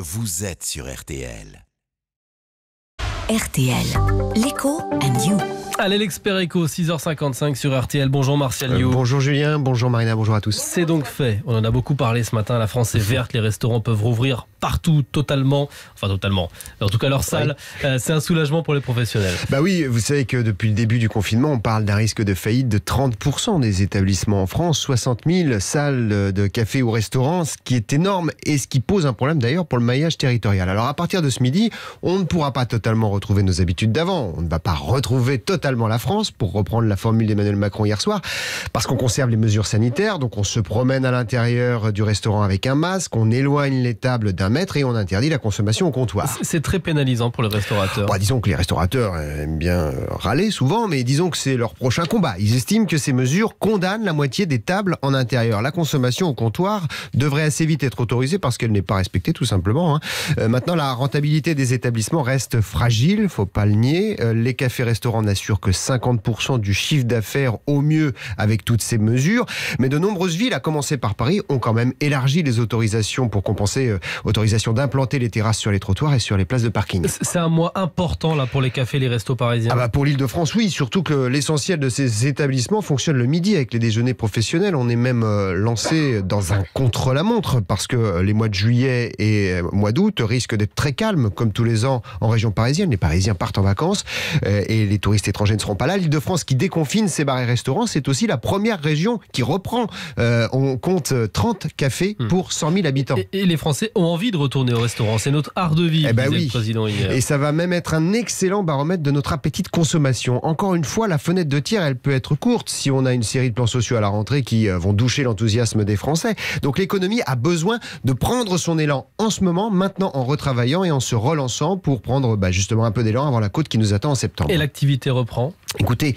Vous êtes sur RTL. RTL. L'écho and you. Allez, l'expert écho, 6h55 sur RTL. Bonjour Martial euh, bonjour Julien, bonjour Marina, bonjour à tous. C'est donc fait. On en a beaucoup parlé ce matin. La France est verte, les restaurants peuvent rouvrir partout, totalement, enfin totalement, en tout cas leur salle. Euh, c'est un soulagement pour les professionnels. Bah oui, vous savez que depuis le début du confinement, on parle d'un risque de faillite de 30% des établissements en France, 60 000 salles de café ou restaurants, ce qui est énorme et ce qui pose un problème d'ailleurs pour le maillage territorial. Alors à partir de ce midi, on ne pourra pas totalement retrouver nos habitudes d'avant, on ne va pas retrouver totalement la France, pour reprendre la formule d'Emmanuel Macron hier soir, parce qu'on conserve les mesures sanitaires, donc on se promène à l'intérieur du restaurant avec un masque, on éloigne les tables d'un et on interdit la consommation au comptoir. C'est très pénalisant pour le restaurateur. Bah, disons que les restaurateurs aiment bien euh, râler souvent, mais disons que c'est leur prochain combat. Ils estiment que ces mesures condamnent la moitié des tables en intérieur. La consommation au comptoir devrait assez vite être autorisée parce qu'elle n'est pas respectée tout simplement. Hein. Euh, maintenant, la rentabilité des établissements reste fragile, faut pas le nier. Euh, les cafés-restaurants n'assurent que 50% du chiffre d'affaires au mieux avec toutes ces mesures, mais de nombreuses villes, à commencer par Paris, ont quand même élargi les autorisations pour compenser d'implanter les terrasses sur les trottoirs et sur les places de parking. C'est un mois important là pour les cafés, les restos parisiens. Ah bah, pour l'Île-de-France, oui, surtout que l'essentiel de ces établissements fonctionne le midi avec les déjeuners professionnels. On est même euh, lancé dans un contre-la-montre parce que euh, les mois de juillet et euh, mois d'août risquent d'être très calmes, comme tous les ans en région parisienne. Les Parisiens partent en vacances et les touristes étrangers ne seront pas là. L'Île-de-France qui déconfine ses bars et restaurants, c'est aussi la première région qui reprend. on compte 30 cafés hmm. pour 100 000 habitants. et, et les Français ont envie de retourner au restaurant. C'est notre art de vie eh ben président hier. Et ça va même être un excellent baromètre de notre appétit de consommation. Encore une fois, la fenêtre de tir, elle peut être courte si on a une série de plans sociaux à la rentrée qui euh, vont doucher l'enthousiasme des Français. Donc l'économie a besoin de prendre son élan en ce moment, maintenant en retravaillant et en se relançant pour prendre bah, justement un peu d'élan avant la côte qui nous attend en septembre. Et l'activité reprend Écoutez,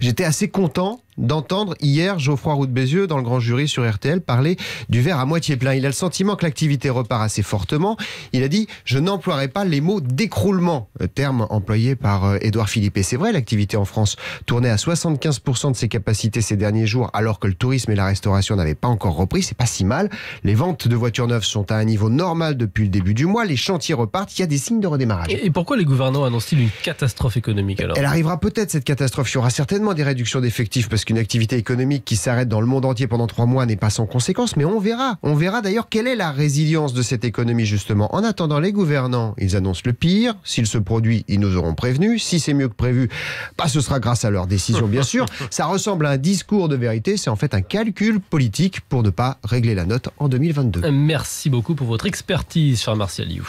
j'étais assez content d'entendre hier Geoffroy Roux de Bézieux dans le grand jury sur RTL parler du verre à moitié plein. Il a le sentiment que l'activité repart assez fortement. Il a dit Je n'emploierai pas les mots d'écroulement, euh, terme employé par euh, Édouard Philippe. Et c'est vrai, l'activité en France tournait à 75% de ses capacités ces derniers jours, alors que le tourisme et la restauration n'avaient pas encore repris. C'est pas si mal. Les ventes de voitures neuves sont à un niveau normal depuis le début du mois. Les chantiers repartent. Il y a des signes de redémarrage. Et pourquoi les gouvernants annoncent-ils une catastrophe économique alors Elle arrivera peut-être cette catastrophe. Il y aura certainement des réductions d'effectifs parce que une activité économique qui s'arrête dans le monde entier pendant trois mois n'est pas sans conséquence, mais on verra. On verra d'ailleurs quelle est la résilience de cette économie justement. En attendant, les gouvernants, ils annoncent le pire. S'il se produit, ils nous auront prévenus. Si c'est mieux que prévu, pas. Bah, ce sera grâce à leur décision, bien sûr. Ça ressemble à un discours de vérité. C'est en fait un calcul politique pour ne pas régler la note en 2022. Merci beaucoup pour votre expertise, cher Martialiou.